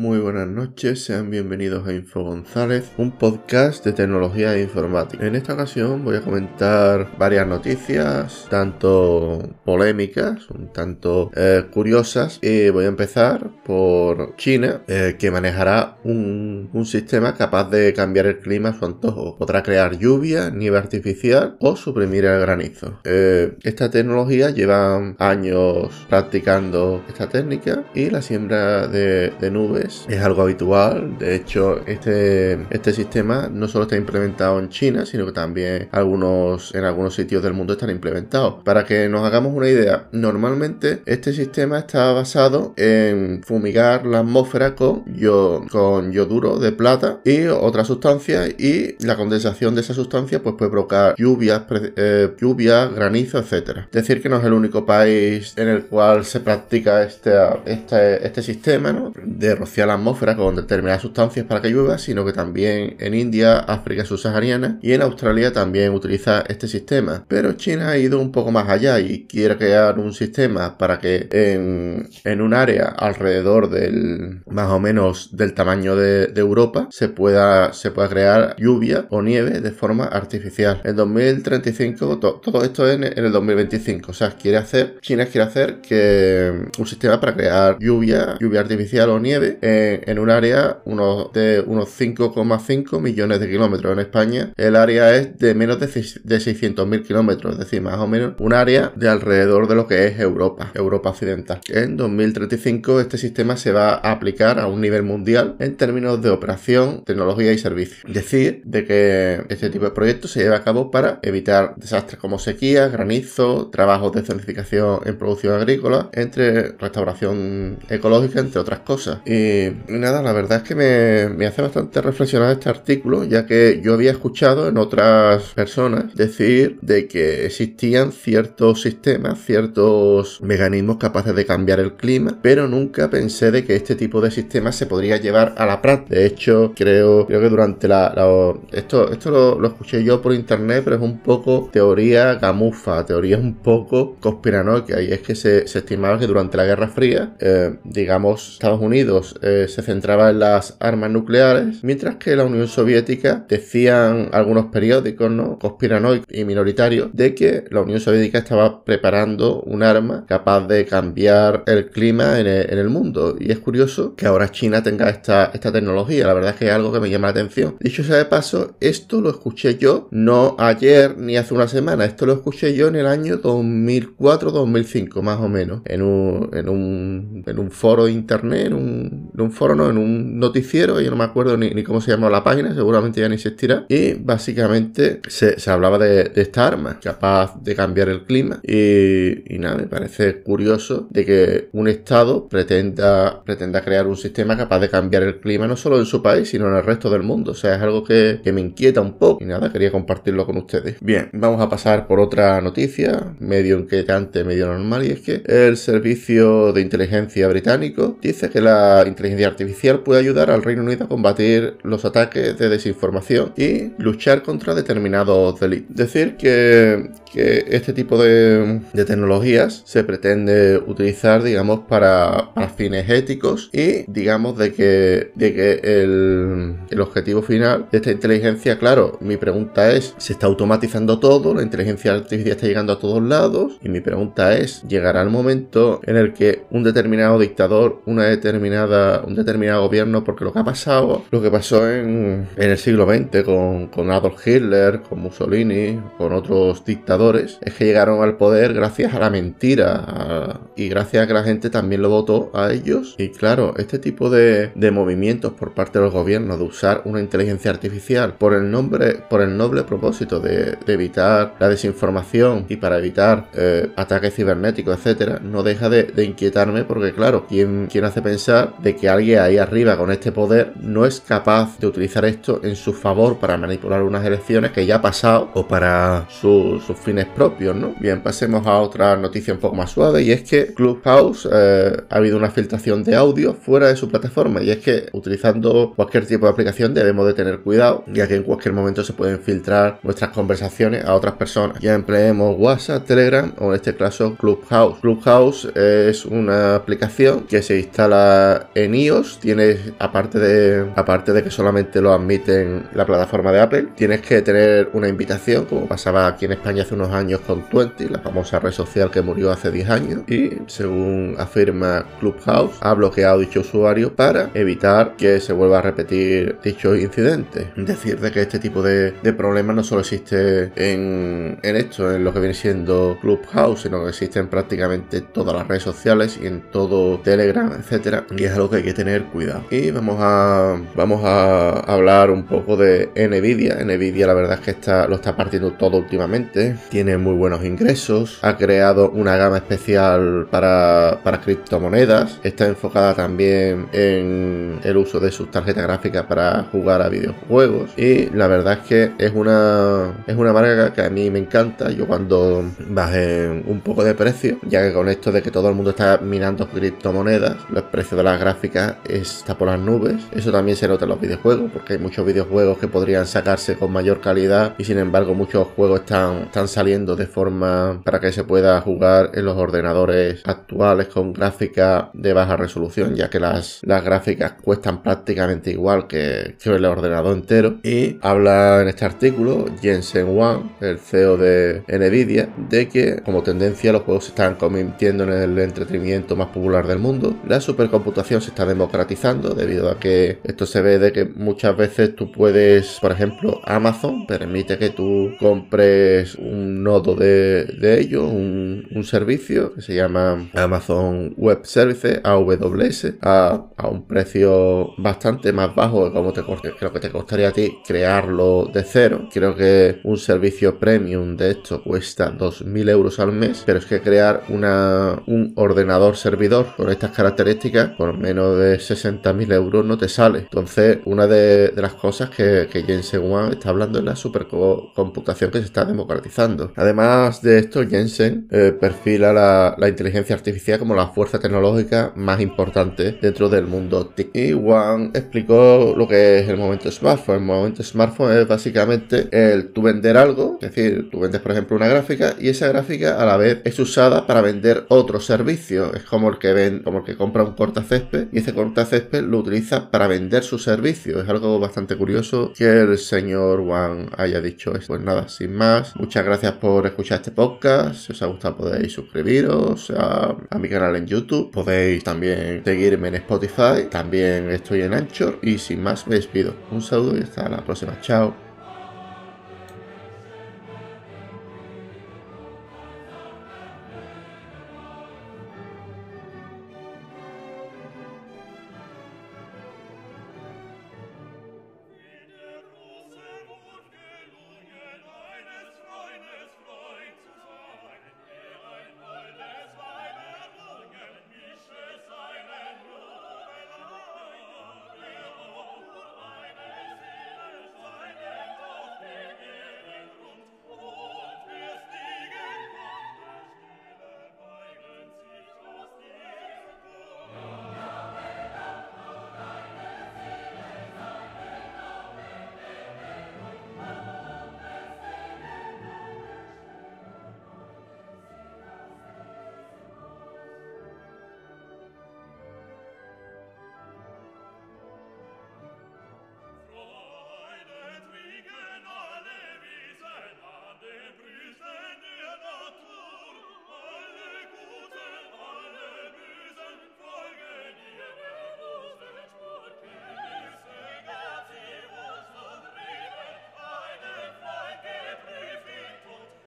Muy buenas noches, sean bienvenidos a Info González, un podcast de tecnología e informática. En esta ocasión voy a comentar varias noticias, tanto polémicas, un tanto eh, curiosas, y voy a empezar por China, eh, que manejará un, sistema capaz de cambiar el clima a su antojo. Podrá crear lluvia, nieve artificial o suprimir el granizo. Eh, esta tecnología lleva años practicando esta técnica y la siembra de nubes es algo habitual. De hecho, este, este sistema no solo está implementado en China, sino que también algunos, en algunos sitios del mundo están implementados. Para que nos hagamos una idea, normalmente este sistema está basado en fumigar la atmósfera con, yo, con yoduro de plata y otras sustancias y la condensación de esa sustancia pues puede provocar lluvias, eh, lluvias, granizo, etcétera. Decir que no es el único país en el cual se practica este, este, este sistema de rocío la atmósfera con determinadas sustancias para que llueva, sino que también en India, África subsahariana y en Australia también utiliza este sistema. Pero China ha ido un poco más allá y quiere crear un sistema para que en, un área alrededor del más o menos del tamaño de, Europa se pueda, se pueda crear lluvia o nieve de forma artificial. En 2035, todo esto en, en el 2025, o sea, quiere hacer, China quiere hacer que mm, un sistema para crear lluvia, lluvia artificial o nieve eh, en un área de unos 5,5 millones de kilómetros. En España el área es de menos de, de 600.000 kilómetros, es decir, más o menos un área de alrededor de lo que es Europa, Europa Occidental. En 2035 este sistema se va a aplicar a un nivel mundial en términos de operación, tecnología y servicio Decir de que este tipo de proyectos se lleva a cabo para evitar desastres como sequías, granizo, trabajos de certificación en producción agrícola, entre restauración ecológica, entre otras cosas. Y y nada, la verdad es que me, hace bastante reflexionar este artículo, ya que yo había escuchado en otras personas decir de que existían ciertos sistemas, ciertos mecanismos capaces de cambiar el clima, pero nunca pensé de que este tipo de sistemas se podría llevar a la práctica. De hecho, creo, creo que durante la... esto esto lo, escuché yo por internet, pero es un poco teoría gamufa, teoría un poco conspiranoica, y es que se, estimaba que durante la Guerra Fría, eh, digamos, Estados Unidos eh, se centraba en las armas nucleares, mientras que la Unión Soviética decían algunos periódicos ¿no? conspiranoicos y minoritarios de que la Unión Soviética estaba preparando un arma capaz de cambiar el clima en e, el, mundo. Y es curioso que ahora China tenga esta, tecnología, la verdad es que es algo que me llama la atención. Dicho sea de paso, esto lo escuché yo no ayer ni hace una semana, esto lo escuché yo en el año 2004-2005 más o menos, en un, en un, en un foro de internet, un en un foro, en un noticiero, yo no me acuerdo ni, cómo se llamaba la página, seguramente ya ni se existirá. Y básicamente se, hablaba de, esta arma, capaz de cambiar el clima. Y, nada, me parece curioso de que un Estado pretenda, pretenda crear un sistema capaz de cambiar el clima, no solo en su país, sino en el resto del mundo. O sea, es algo que, que me inquieta un poco. Y nada, quería compartirlo con ustedes. Bien, vamos a pasar por otra noticia, medio inquietante, medio normal, y es que el servicio de inteligencia británico dice que la inteligencia inteligencia artificial puede ayudar al Reino Unido a combatir los ataques de desinformación y luchar contra determinados delitos. Decir que, que este tipo de, tecnologías se pretende utilizar, digamos, para, fines éticos y digamos de que, de el, el objetivo final de esta inteligencia, claro, mi pregunta es, ¿se está automatizando todo? ¿La inteligencia artificial está llegando a todos lados? Y mi pregunta es, ¿llegará el momento en el que un determinado dictador, una determinada un determinado gobierno, porque lo que ha pasado, lo que pasó en, en el siglo XX con, con Adolf Hitler, con Mussolini, con otros dictadores, es que llegaron al poder gracias a la mentira y gracias a que la gente también lo votó a ellos. Y claro, este tipo de, de movimientos por parte de los gobiernos de usar una inteligencia artificial por el nombre, por el noble propósito de, evitar la desinformación y para evitar eh, ataques cibernéticos, etcétera, no deja de, inquietarme porque claro, ¿quién, ¿quién hace pensar de que alguien ahí arriba con este poder no es capaz de utilizar esto en su favor para manipular unas elecciones que ya ha pasado o para sus fines propios, ¿no? Bien, pasemos a otra noticia un poco más suave y es que Clubhouse eh, ha habido una filtración de audio fuera de su plataforma y es que utilizando cualquier tipo de aplicación debemos de tener cuidado ya que en cualquier momento se pueden filtrar nuestras conversaciones a otras personas. Ya empleemos WhatsApp, Telegram o en este caso Clubhouse. Clubhouse es una aplicación que se instala en tienes, aparte de, aparte de que solamente lo admiten la plataforma de Apple, tienes que tener una invitación, como pasaba aquí en España hace unos años con Twenty, la famosa red social que murió hace 10 años, y según afirma Clubhouse, ha bloqueado dicho usuario para evitar que se vuelva a repetir dicho incidente. Decir de que este tipo de, de problemas no solo existe en, en esto, en lo que viene siendo Clubhouse, sino que existen prácticamente todas las redes sociales y en todo Telegram, etcétera, y es algo que que tener cuidado. Y vamos a, vamos a hablar un poco de Nvidia. Nvidia la verdad es que está, lo está partiendo todo últimamente. Tiene muy buenos ingresos. Ha creado una gama especial para, para criptomonedas. Está enfocada también en el uso de sus tarjetas gráficas para jugar a videojuegos. Y la verdad es que es una, es una marca que a mí me encanta. Yo cuando bajé un poco de precio, ya que con esto de que todo el mundo está minando criptomonedas, los precios de las gráficas está por las nubes. Eso también se nota en los videojuegos, porque hay muchos videojuegos que podrían sacarse con mayor calidad y sin embargo muchos juegos están, están saliendo de forma para que se pueda jugar en los ordenadores actuales con gráfica de baja resolución, ya que las, las gráficas cuestan prácticamente igual que, que el ordenador entero. Y habla en este artículo Jensen Wang, el CEO de Nvidia, de que como tendencia los juegos se están convirtiendo en el entretenimiento más popular del mundo. La supercomputación se está democratizando debido a que esto se ve de que muchas veces tú puedes, por ejemplo, Amazon permite que tú compres un nodo de, de ello, un, servicio que se llama Amazon Web Services, AWS, a, a un precio bastante más bajo de como te creo que te costaría a ti crearlo de cero. Creo que un servicio premium de esto cuesta 2.000 euros al mes, pero es que crear una, un ordenador servidor con estas características por menos de 60.000 euros no te sale. Entonces, una de, las cosas que, que Jensen Wang está hablando es la supercomputación que se está democratizando. Además de esto, Jensen eh, perfila la, inteligencia artificial como la fuerza tecnológica más importante dentro del mundo Y Wang explicó lo que es el momento smartphone. El momento smartphone es básicamente el tú vender algo, es decir, tú vendes por ejemplo una gráfica y esa gráfica a la vez es usada para vender otro servicio. Es como el que ven, como que compra un cortacésped y este cortacésped lo utiliza para vender su servicio. Es algo bastante curioso que el señor Wang haya dicho esto. Pues nada, sin más, muchas gracias por escuchar este podcast. Si os ha gustado podéis suscribiros a, a mi canal en YouTube. Podéis también seguirme en Spotify. También estoy en Anchor. Y sin más me despido. Un saludo y hasta la próxima. Chao.